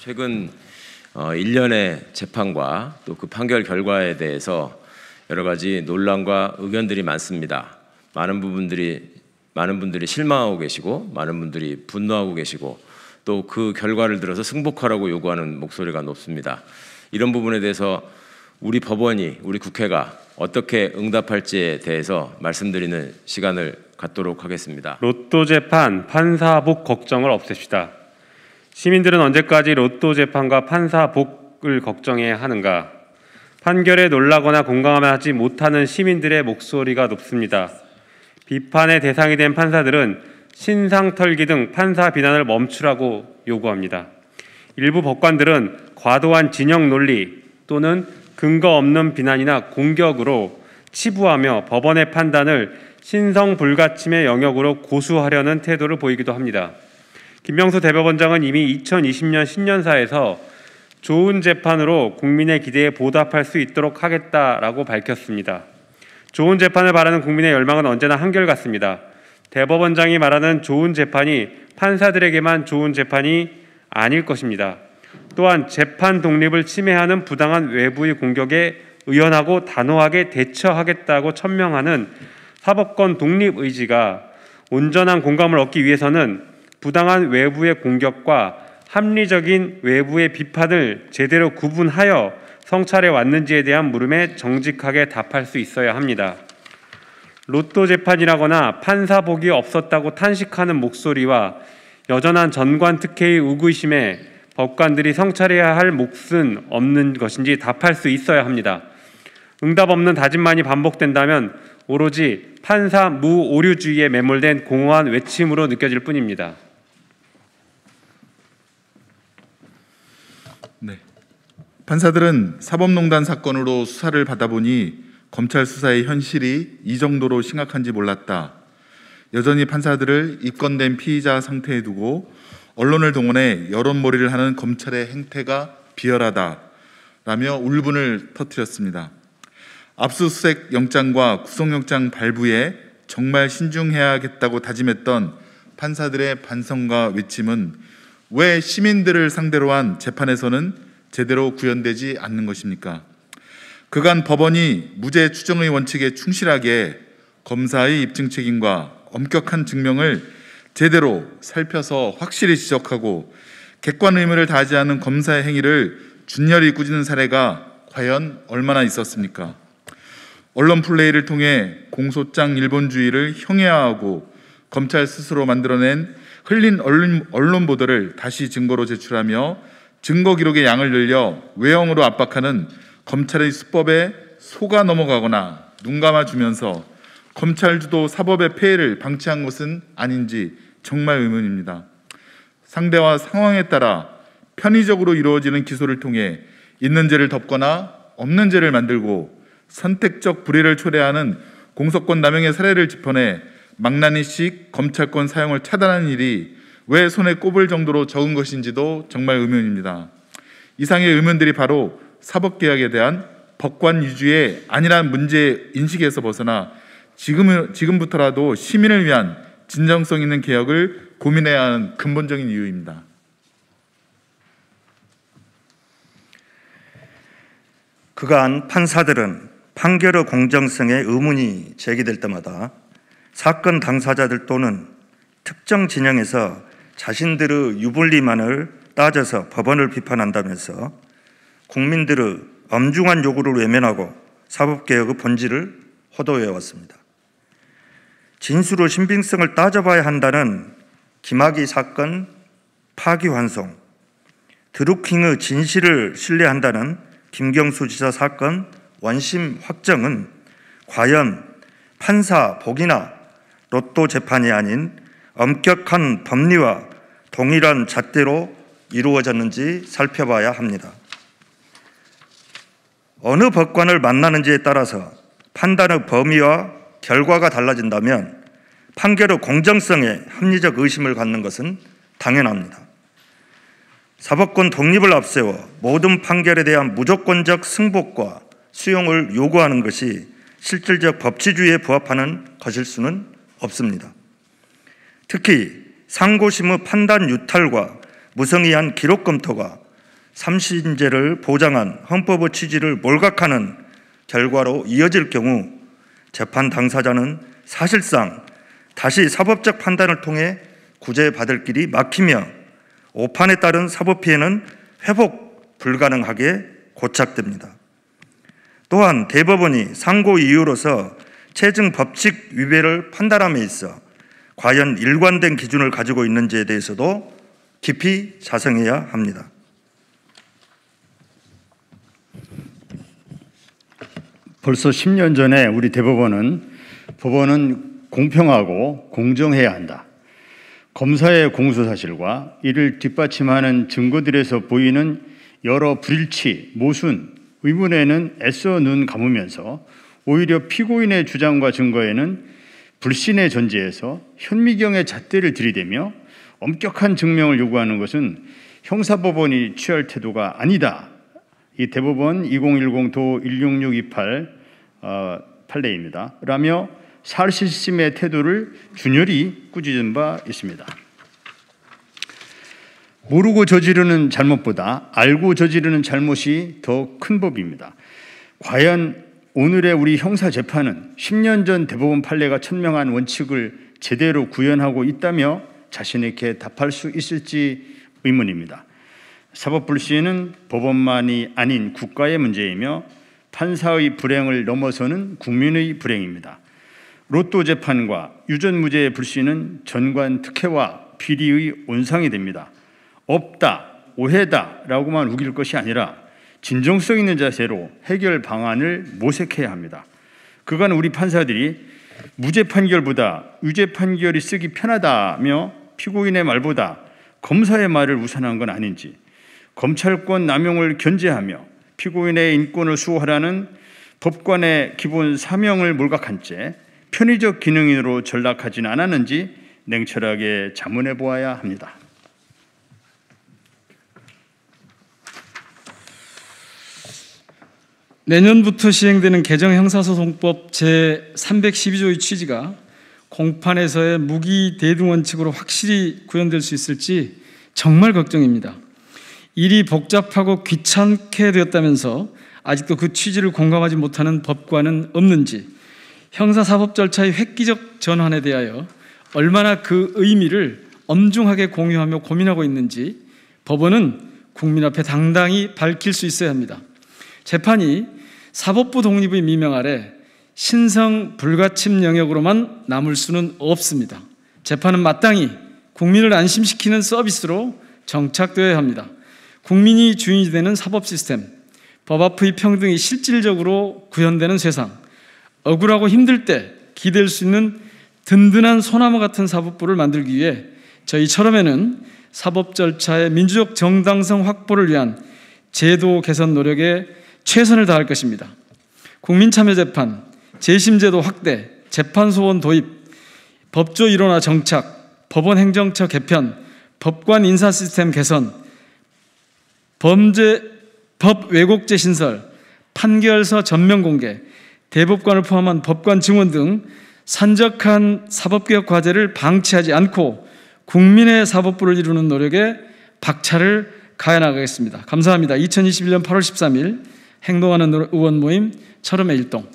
최근 1년의 어, 재판과 또 그 판결 결과에 대해서 여러 가지 논란과 의견들이 많습니다. 많은 부분들이 많은 분들이 실망하고 계시고 많은 분들이 분노하고 계시고 또 그 결과를 들어서 승복하라고 요구하는 목소리가 높습니다. 이런 부분에 대해서 우리 법원이 우리 국회가 어떻게 응답할지에 대해서 말씀드리는 시간을 갖도록 하겠습니다. 로또 재판 판사복 걱정을 없앱시다. 시민들은 언제까지 로또 재판과 판사 복을 걱정해야 하는가? 판결에 놀라거나 공감하지 못하는 시민들의 목소리가 높습니다. 비판의 대상이 된 판사들은 신상 털기 등 판사 비난을 멈추라고 요구합니다. 일부 법관들은 과도한 진영 논리 또는 근거 없는 비난이나 공격으로 치부하며 법원의 판단을 신성 불가침의 영역으로 고수하려는 태도를 보이기도 합니다. 김명수 대법원장은 이미 2020년 신년사에서 좋은 재판으로 국민의 기대에 보답할 수 있도록 하겠다라고 밝혔습니다. 좋은 재판을 바라는 국민의 열망은 언제나 한결같습니다. 대법원장이 말하는 좋은 재판이 판사들에게만 좋은 재판이 아닐 것입니다. 또한 재판 독립을 침해하는 부당한 외부의 공격에 의연하고 단호하게 대처하겠다고 천명하는 사법권 독립 의지가 온전한 공감을 얻기 위해서는 부당한 외부의 공격과 합리적인 외부의 비판을 제대로 구분하여 성찰해 왔는지에 대한 물음에 정직하게 답할 수 있어야 합니다. 로또 재판이라거나 판사복이 없었다고 탄식하는 목소리와 여전한 전관 특혜의 우구심에 법관들이 성찰해야 할 몫은 없는 것인지 답할 수 있어야 합니다. 응답 없는 다짐만이 반복된다면 오로지 판사 무오류주의에 매몰된 공허한 외침으로 느껴질 뿐입니다. 판사들은 사법농단 사건으로 수사를 받아보니 검찰 수사의 현실이 이 정도로 심각한지 몰랐다. 여전히 판사들을 입건된 피의자 상태에 두고 언론을 동원해 여론몰이를 하는 검찰의 행태가 비열하다. 라며 울분을 터뜨렸습니다. 압수수색 영장과 구속영장 발부에 정말 신중해야겠다고 다짐했던 판사들의 반성과 외침은 왜 시민들을 상대로 한 재판에서는 제대로 구현되지 않는 것입니까? 그간 법원이 무죄 추정의 원칙에 충실하게 검사의 입증 책임과 엄격한 증명을 제대로 살펴서 확실히 지적하고 객관 의무를 다하지 않은 검사의 행위를 준열이 꾸짖는 사례가 과연 얼마나 있었습니까? 언론 플레이를 통해 공소장 일본주의를 형해화하고 검찰 스스로 만들어낸 흘린 언론, 언론 보도를 다시 증거로 제출하며 증거 기록의 양을 늘려 외형으로 압박하는 검찰의 수법에 속아 넘어가거나 눈 감아주면서 검찰 주도 사법의 폐해를 방치한 것은 아닌지 정말 의문입니다. 상대와 상황에 따라 편의적으로 이루어지는 기소를 통해 있는 죄를 덮거나 없는 죄를 만들고 선택적 불의를 초래하는 공소권 남용의 사례를 짚어내 망나니식 검찰권 사용을 차단하는 일이 왜 손에 꼽을 정도로 적은 것인지도 정말 의문입니다. 이상의 의문들이 바로 사법개혁에 대한 법관 유지의 아니란 문제 인식에서 벗어나 지금, 지금부터라도 시민을 위한 진정성 있는 개혁을 고민해야 하는 근본적인 이유입니다. 그간 판사들은 판결의 공정성에 의문이 제기될 때마다 사건 당사자들 또는 특정 진영에서 자신들의 유불리만을 따져서 법원을 비판한다면서 국민들의 엄중한 요구를 외면하고 사법개혁의 본질을 호도해왔습니다. 진술의 신빙성을 따져봐야 한다는 김학의 사건 파기환송, 드루킹의 진실을 신뢰한다는 김경수 지사 사건 원심 확정은 과연 판사 복이나 로또 재판이 아닌 엄격한 법리와 동일한 잣대로 이루어졌는지 살펴봐야 합니다. 어느 법관을 만나는지에 따라서 판단의 범위와 결과가 달라진다면 판결의 공정성에 합리적 의심을 갖는 것은 당연합니다. 사법권 독립을 앞세워 모든 판결에 대한 무조건적 승복과 수용을 요구하는 것이 실질적 법치주의에 부합하는 것일 수는 없습니다. 특히 상고심의 판단 유탈과 무성의한 기록 검토가 삼신제를 보장한 헌법의 취지를 몰각하는 결과로 이어질 경우 재판 당사자는 사실상 다시 사법적 판단을 통해 구제받을 길이 막히며 오판에 따른 사법 피해는 회복 불가능하게 고착됩니다. 또한 대법원이 상고 이유로서 체증 법칙 위배를 판단함에 있어 과연 일관된 기준을 가지고 있는지에 대해서도 깊이 자성해야 합니다. 벌써 10년 전에 우리 대법원은 법원은 공평하고 공정해야 한다. 검사의 공소 사실과 이를 뒷받침하는 증거들에서 보이는 여러 불일치, 모순, 의문에는 애써 눈 감으면서 오히려 피고인의 주장과 증거에는 불신의 존재에서 현미경의 잣대를 들이대며 엄격한 증명을 요구하는 것은 형사법원이 취할 태도가 아니다. 이 대법원 2010도16628 어, 판례입니다. 라며 사실심의 태도를 준열히 꾸짖은 바 있습니다. 모르고 저지르는 잘못보다 알고 저지르는 잘못이 더 큰 법입니다. 과연 오늘의 우리 형사 재판은 10년 전 대법원 판례가 천명한 원칙을 제대로 구현하고 있다며 자신에게 답할 수 있을지 의문입니다. 사법 불시에 법원만이 아닌 국가의 문제이며 판사의 불행을 넘어서는 국민의 불행입니다. 로또 재판과 유전무죄의 불씨는 전관 특혜와 비리의 온상이 됩니다. 없다, 오해다라고만 우길 것이 아니라 진정성 있는 자세로 해결 방안을 모색해야 합니다. 그간 우리 판사들이 무죄 판결보다 유죄 판결이 쓰기 편하다며 피고인의 말보다 검사의 말을 우선한 건 아닌지 검찰권 남용을 견제하며 피고인의 인권을 수호하라는 법관의 기본 사명을 몰각한 채 편의적 기능인으로 전락하진 않았는지 냉철하게 자문해 보아야 합니다. 내년부터 시행되는 개정 형사소송법 제312조의 취지가 공판에서의 무기 대등 원칙으로 확실히 구현될 수 있을지 정말 걱정입니다. 일이 복잡하고 귀찮게 되었다면서 아직도 그 취지를 공감하지 못하는 법관은 없는지 형사사법 절차의 획기적 전환에 대하여 얼마나 그 의미를 엄중하게 공유하며 고민하고 있는지 법원은 국민 앞에 당당히 밝힐 수 있어야 합니다. 재판이 사법부 독립의 미명 아래 신성 불가침 영역으로만 남을 수는 없습니다. 재판은 마땅히 국민을 안심시키는 서비스로 정착되어야 합니다. 국민이 주인이 되는 사법 시스템, 법 앞의 평등이 실질적으로 구현되는 세상, 억울하고 힘들 때 기댈 수 있는 든든한 소나무 같은 사법부를 만들기 위해 저희 처럼에는 사법 절차의 민주적 정당성 확보를 위한 제도 개선 노력에 최선을 다할 것입니다. 국민참여재판, 재심제도 확대, 재판소원 도입, 법조 일원화 정착, 법원 행정처 개편, 법관 인사 시스템 개선, 범죄 법왜곡제 신설, 판결서 전면 공개, 대법관을 포함한 법관 증언등 산적한 사법개혁 과제를 방치하지 않고 국민의 사법부를 이루는 노력에 박차를 가해 나가겠습니다. 감사합니다. 2021년 8월 13일 행동하는 의원 모임, 철음의 일동.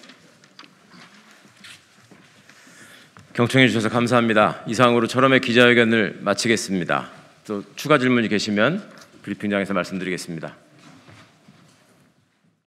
경청해 주셔서 감사합니다. 이상으로 철음의 기자회견을 마치겠습니다. 또 추가 질문이 계시면 브리핑장에서 말씀드리겠습니다.